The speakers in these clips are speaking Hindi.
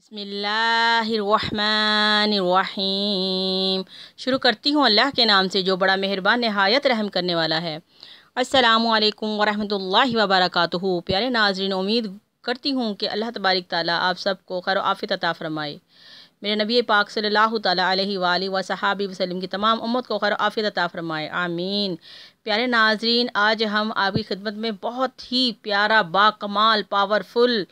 बसमिल्लाम शुरू करती हूँ अल्लाह के नाम से जो बड़ा मेहरबान नहायत रहम करने वाला है अल्लाम आलकम वरहमतुल्लाहि व प्यारे नाजरीन उम्मीद करती हूँ कि अल्लाह तबारिक ताली आप सबको खैर आफित अता फरमाए मेरे नबी पाक सल्लल्लाहु अलैहि व सहाबी वसल्लम की तमाम उम्मत को खैर आफित अता फरमाए आमीन प्यारे नाजरीन आज हम आपकी खिदमत में बहुत ही प्यारा बा कमाल पावरफुल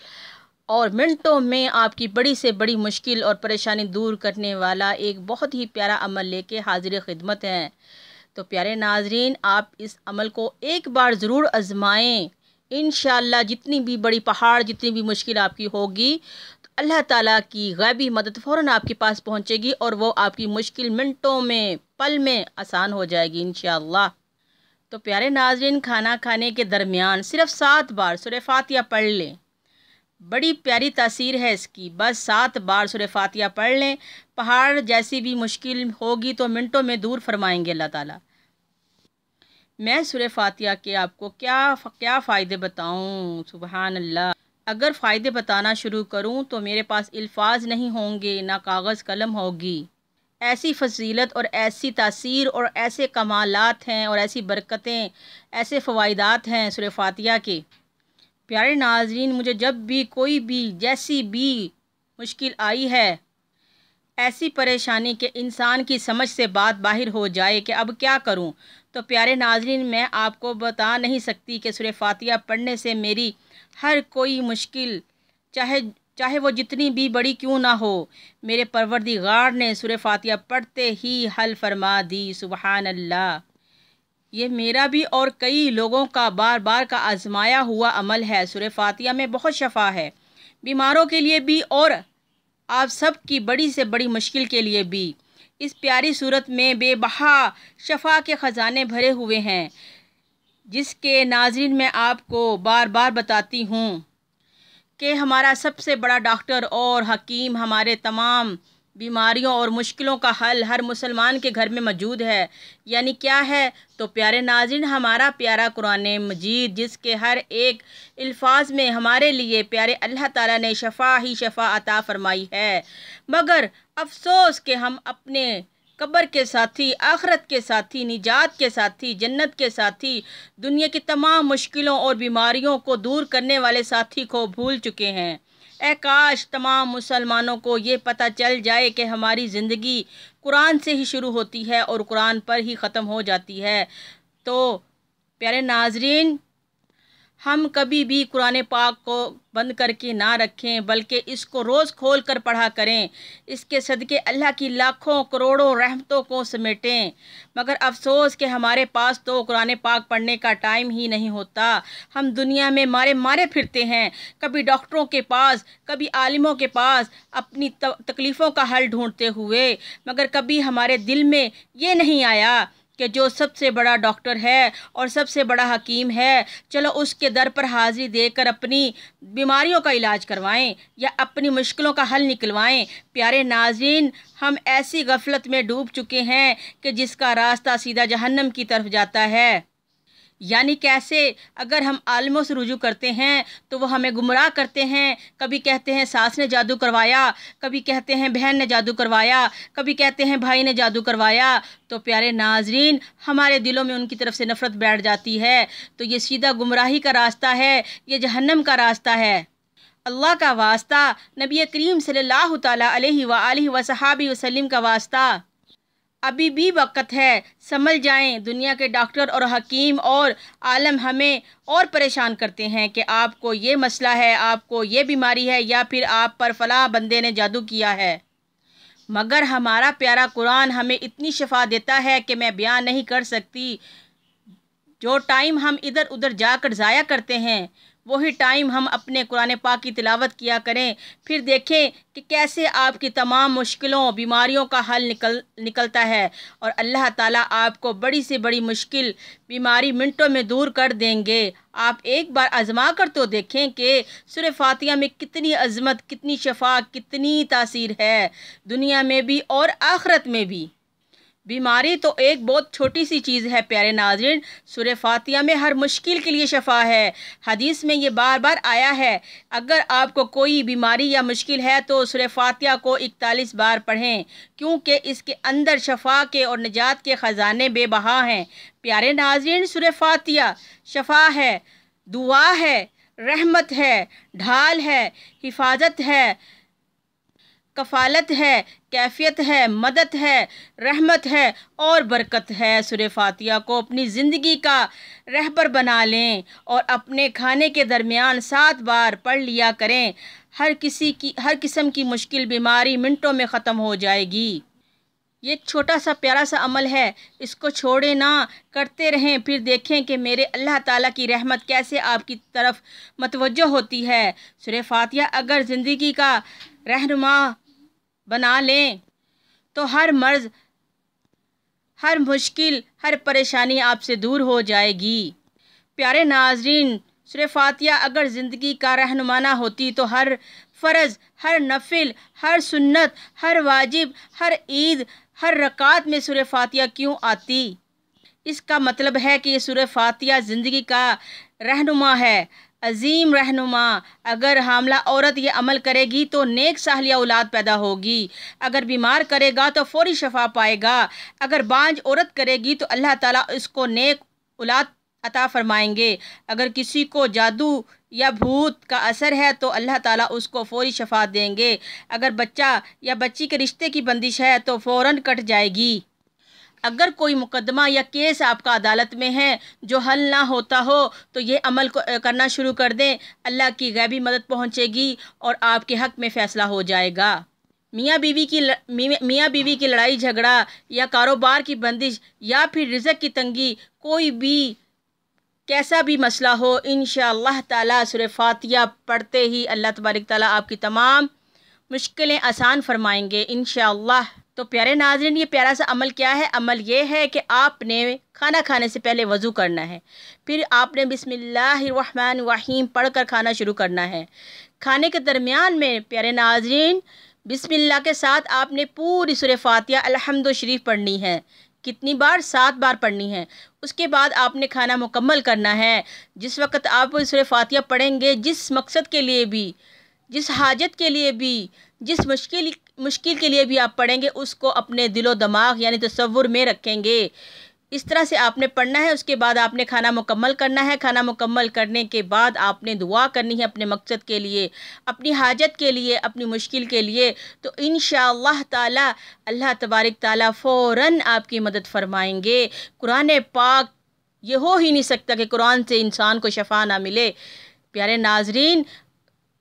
और मिनटों में आपकी बड़ी से बड़ी मुश्किल और परेशानी दूर करने वाला एक बहुत ही प्यारा अमल लेके हाजिर खिदमत हैं तो प्यारे नाजरीन आप इस अमल को एक बार ज़रूर आजमाएँ इन जितनी भी बड़ी पहाड़ जितनी भी मुश्किल आपकी होगी तो अल्लाह ताला की गैबी मदद फ़ौर आपके पास पहुँचेगी और वो आपकी मुश्किल मिनटों में पल में आसान हो जाएगी इन तो प्यारे नाजरीन खाना खाने के दरमियान सिर्फ सात बार सुर या पढ़ लें बड़ी प्यारी तासीर है इसकी बस सात बार सुर फातिया पढ़ लें पहाड़ जैसी भी मुश्किल होगी तो मिनटों में दूर फरमाएंगे अल्लाह ताला मैं सुर फातिया के आपको क्या क्या फ़ायदे बताऊं सुबहान अल्लाह अगर फ़ायदे बताना शुरू करूं तो मेरे पास अल्फाज नहीं होंगे ना कागज़ कलम होगी ऐसी फजीलत और ऐसी तासीर और ऐसे कमालत हैं और ऐसी बरकतें ऐसे फ़वाइदात हैं सुर फातिया के प्यारे नाजरीन मुझे जब भी कोई भी जैसी भी मुश्किल आई है ऐसी परेशानी के इंसान की समझ से बात बाहर हो जाए कि अब क्या करूं तो प्यारे नाजरीन मैं आपको बता नहीं सकती कि सुर फातिया पढ़ने से मेरी हर कोई मुश्किल चाहे चाहे वो जितनी भी बड़ी क्यों ना हो मेरे परवरदिगार ने सुर फातिया पढ़ते ही हल फरमा दी सुबहानल्ला ये मेरा भी और कई लोगों का बार बार का आजमाया हुआ अमल है सुर फातिया में बहुत शफा है बीमारों के लिए भी और आप सब की बड़ी से बड़ी मुश्किल के लिए भी इस प्यारी सूरत में बेबहा शफा के ख़जाने भरे हुए हैं जिसके नाजिन मैं आपको बार बार बताती हूँ कि हमारा सबसे बड़ा डॉक्टर और हकीम हमारे तमाम बीमारियों और मुश्किलों का हल हर मुसलमान के घर में मौजूद है यानी क्या है तो प्यारे नाजिन हमारा प्यारा कुरान मजीद जिसके हर एक अल्फाज में हमारे लिए प्यारे अल्लाह ताला ने शफा ही शफा अता फरमाई है मगर अफसोस के हम अपने कब्र के साथी आखरत के साथी निजात के साथी जन्नत के साथी दुनिया की तमाम मुश्किलों और बीमारियों को दूर करने वाले साथी को भूल चुके हैं ए काश तमाम मुसलमानों को ये पता चल जाए कि हमारी ज़िंदगी कुरान से ही शुरू होती है और कुरान पर ही ख़त्म हो जाती है तो प्यारे नाजरीन हम कभी भी कुरान पाक को बंद करके ना रखें बल्कि इसको रोज़ खोल कर पढ़ा करें इसके सदक़े अल्लाह की लाखों करोड़ों रहमतों को समेटें मगर अफसोस कि हमारे पास तो कुरान पाक पढ़ने का टाइम ही नहीं होता हम दुनिया में मारे मारे फिरते हैं कभी डॉक्टरों के पास कभी आलिमों के पास अपनी तकलीफ़ों का हल ढूँढते हुए मगर कभी हमारे दिल में ये नहीं आया कि जो सबसे बड़ा डॉक्टर है और सबसे बड़ा हकीम है चलो उसके दर पर हाज़िरी देकर अपनी बीमारियों का इलाज करवाएं या अपनी मुश्किलों का हल निकलवाएं प्यारे नाजिन हम ऐसी गफलत में डूब चुके हैं कि जिसका रास्ता सीधा जहन्नम की तरफ जाता है यानी कैसे अगर हम आलमों से रुजू करते हैं तो वह हमें गुमराह करते हैं कभी कहते हैं सास ने जादू करवाया कभी कहते हैं बहन ने जादू करवाया कभी कहते हैं भाई ने जादू करवाया तो प्यारे नाजरीन हमारे दिलों में उनकी तरफ से नफ़रत बैठ जाती है तो ये सीधा गुमराही का रास्ता है ये जहन्नम का रास्ता है अल्लाह का वास्ता नबी करीम सल्लल्लाहु अलैहि व वसहाबी वसल्लम का वास्ता अभी भी वक्त है समझ जाएं दुनिया के डॉक्टर और हकीम और आलम हमें और परेशान करते हैं कि आपको ये मसला है आपको ये बीमारी है या फिर आप पर फला बंदे ने जादू किया है मगर हमारा प्यारा कुरान हमें इतनी शफा देता है कि मैं बयान नहीं कर सकती जो टाइम हम इधर उधर जाकर ज़ाया करते हैं वही टाइम हम अपने कुरान पा की तिलावत किया करें फिर देखें कि कैसे आपकी तमाम मुश्किलों बीमारियों का हल निकल निकलता है और अल्लाह ताला आपको बड़ी से बड़ी मुश्किल बीमारी मिनटों में दूर कर देंगे आप एक बार आजमा कर तो देखें कि सुर फातिया में कितनी अजमत कितनी शफा कितनी तासीर है दुनिया में भी और आखरत में भी बीमारी तो एक बहुत छोटी सी चीज़ है प्यारे नाजरन सुर फातिया में हर मुश्किल के लिए शफा है हदीस में ये बार बार आया है अगर आपको कोई बीमारी या मुश्किल है तो सुर फातिया को इकतालीस बार पढ़ें क्योंकि इसके अंदर शफा के और निजात के ख़जाने बेबहा हैं प्यारे नाजरन सुर फातिया शफा है दुआ है रहमत है ढाल है हिफाजत है कफ़ालत है कैफियत है मदद है रहमत है और बरकत है सुर फातिया को अपनी ज़िंदगी का रहबर बना लें और अपने खाने के दरमियान सात बार पढ़ लिया करें हर किसी की हर किस्म की मुश्किल बीमारी मिनटों में ख़त्म हो जाएगी ये छोटा सा प्यारा सा अमल है इसको छोड़े ना करते रहें फिर देखें कि मेरे अल्लाह ताला की रहमत कैसे आपकी तरफ मतवज होती है सुर फातिया अगर ज़िंदगी का रहनुमा बना लें तो हर मर्ज हर मुश्किल हर परेशानी आपसे दूर हो जाएगी प्यारे नाजरीन सुर फातिया अगर ज़िंदगी का रहनुमाना होती तो हर फ़र्ज़ हर नफिल हर सुन्नत हर वाजिब हर ईद हर रकात में सुर फातिया क्यों आती इसका मतलब है कि ये सुर फातिया ज़िंदगी का रहनुमा है अजीम रहनुमा अगर हामला औरत ये अमल करेगी तो नेक साहलिया औलाद पैदा होगी अगर बीमार करेगा तो फौरी शफा पाएगा अगर बांझ औरत करेगी तो अल्लाह ताला इसको नेक औलाद अता फरमाएंगे अगर किसी को जादू या भूत का असर है तो अल्लाह ताला उसको फौरी शफा देंगे अगर बच्चा या बच्ची के रिश्ते की बंदिश है तो फ़ौर कट जाएगी अगर कोई मुकदमा या केस आपका अदालत में है जो हल ना होता हो तो ये अमल करना शुरू कर दें अल्लाह की गैबी मदद पहुंचेगी और आपके हक में फ़ैसला हो जाएगा मियाँ बीवी की मियाँ बीवी की लड़ाई झगड़ा या कारोबार की बंदिश या फिर रिजक की तंगी कोई भी कैसा भी मसला हो इन ताला सुर फातिया पढ़ते ही अल्लाह तबारक ताली आपकी तमाम मुश्किलें आसान फरमाएंगे इन तो प्यारे नाजरन ये प्यारा सा अमल क्या है अमल ये है कि आपने खाना खाने से पहले वज़ू करना है फिर आपने बिसमीम पढ़ कर खाना शुरू करना है खाने के दरमियान में प्यारे नाजरन बिसमिल्ला के साथ आपने पूरी सुर फातिया अलहमद शरीफ पढ़नी है कितनी बार सात बार पढ़नी है उसके बाद आपने खाना मुकम्मल करना है जिस वक्त आप सुर फातिया पढ़ेंगे जिस मकसद के लिए भी जिस हाजत के लिए भी जिस मुश्किल मुश्किल के लिए भी आप पढ़ेंगे उसको अपने दिलो दिमाग यानी तस्वुर में रखेंगे इस तरह से आपने पढ़ना है उसके बाद आपने खाना मुकम्मल करना है खाना मुकम्मल करने के बाद आपने दुआ करनी है अपने मकसद के लिए अपनी हाजत के लिए अपनी मुश्किल के लिए तो इन ताला अल्लाह तबारक ताला फ़ौर आपकी मदद फ़रमाएँगे कुरान पाक ये हो ही नहीं सकता कि कुरान से इंसान को शफा ना मिले प्यारे नाजरीन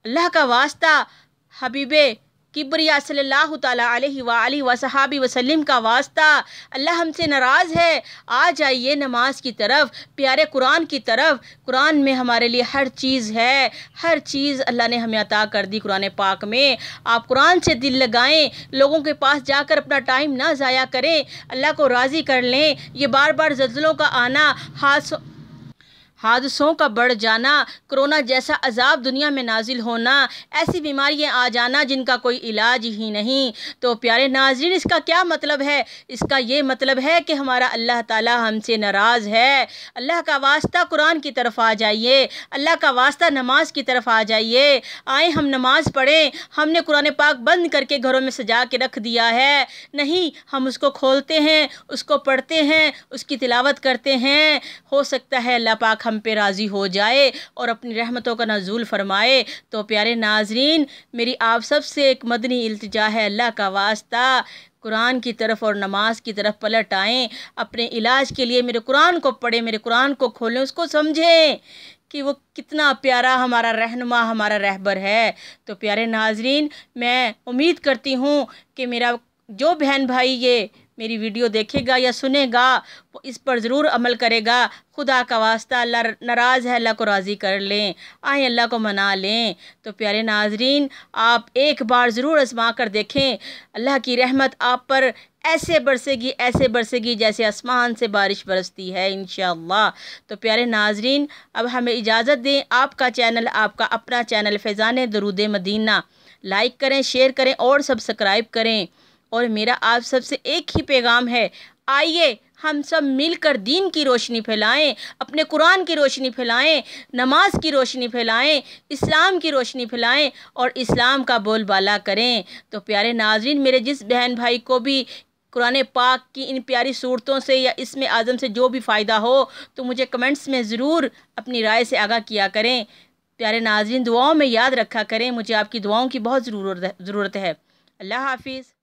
अल्लाह का वास्ता हबीब किबरिया सल्लल्लाहु अलैहि वसहाबी वसल्लम का वास्ता अल्लाह हमसे नाराज़ है आ जाइए नमाज की तरफ प्यारे कुरान की तरफ कुरान में हमारे लिए हर चीज़ है हर चीज़ अल्लाह ने हमें अता कर दी कुरान पाक में आप कुरान से दिल लगाएं लोगों के पास जाकर अपना टाइम ना ज़ाया करें अल्लाह को राज़ी कर लें ये बार बार जल्जलों का आना हाथ हादसों का बढ़ जाना कोरोना जैसा अजाब दुनिया में नाजिल होना ऐसी बीमारियां आ जाना जिनका कोई इलाज ही नहीं तो प्यारे नाजरीन इसका क्या मतलब है इसका ये मतलब है कि हमारा अल्लाह ताला हमसे नाराज़ है अल्लाह का वास्ता कुरान की तरफ आ जाइए अल्लाह का वास्ता नमाज की तरफ आ जाइए आए हम नमाज़ पढ़ें हमने कुरान पाक बंद करके घरों में सजा के रख दिया है नहीं हम उसको खोलते हैं उसको पढ़ते हैं उसकी तिलावत करते हैं हो सकता है अल्लाह पाक हम पे राज़ी हो जाए और अपनी रहमतों का नजूल फरमाए तो प्यारे नाजरीन मेरी आप सब से एक मदनी इल्तजा है अल्लाह का वास्ता कुरान की तरफ और नमाज की तरफ पलट आएँ अपने इलाज के लिए मेरे कुरान को पढ़ें मेरे कुरान को खोलें उसको समझें कि वो कितना प्यारा हमारा रहनुमा हमारा रहबर है तो प्यारे नाजरीन मैं उम्मीद करती हूँ कि मेरा जो बहन भाई ये मेरी वीडियो देखेगा या सुनेगा इस पर ज़रूर अमल करेगा खुदा का वास्ता अल्लाह नाराज़ है अल्लाह को राज़ी कर लें आए अल्लाह को मना लें तो प्यारे नाजरीन आप एक बार ज़रूर आजमा कर देखें अल्लाह की रहमत आप पर ऐसे बरसेगी ऐसे बरसेगी जैसे आसमान से बारिश बरसती है इन तो प्यारे नाजरीन अब हमें इजाज़त दें आपका चैनल आपका अपना चैनल फैज़ान दरूद मदीना लाइक करें शेयर करें और सब्सक्राइब करें और मेरा आप सबसे एक ही पैगाम है आइए हम सब मिलकर दीन की रोशनी फैलाएं अपने कुरान की रोशनी फैलाएं नमाज की रोशनी फैलाएं इस्लाम की रोशनी फैलाएं और इस्लाम का बोलबाला करें तो प्यारे नाजरीन मेरे जिस बहन भाई को भी कुरान पाक की इन प्यारी सूरतों से या इसमें आज़म से जो भी फ़ायदा हो तो मुझे कमेंट्स में ज़रूर अपनी राय से आगाह किया करें प्यारे नाजरीन दुआओं में याद रखा करें मुझे आपकी दुआओं की बहुत ज़रूरत ज़रूरत है अल्लाह हाफिज़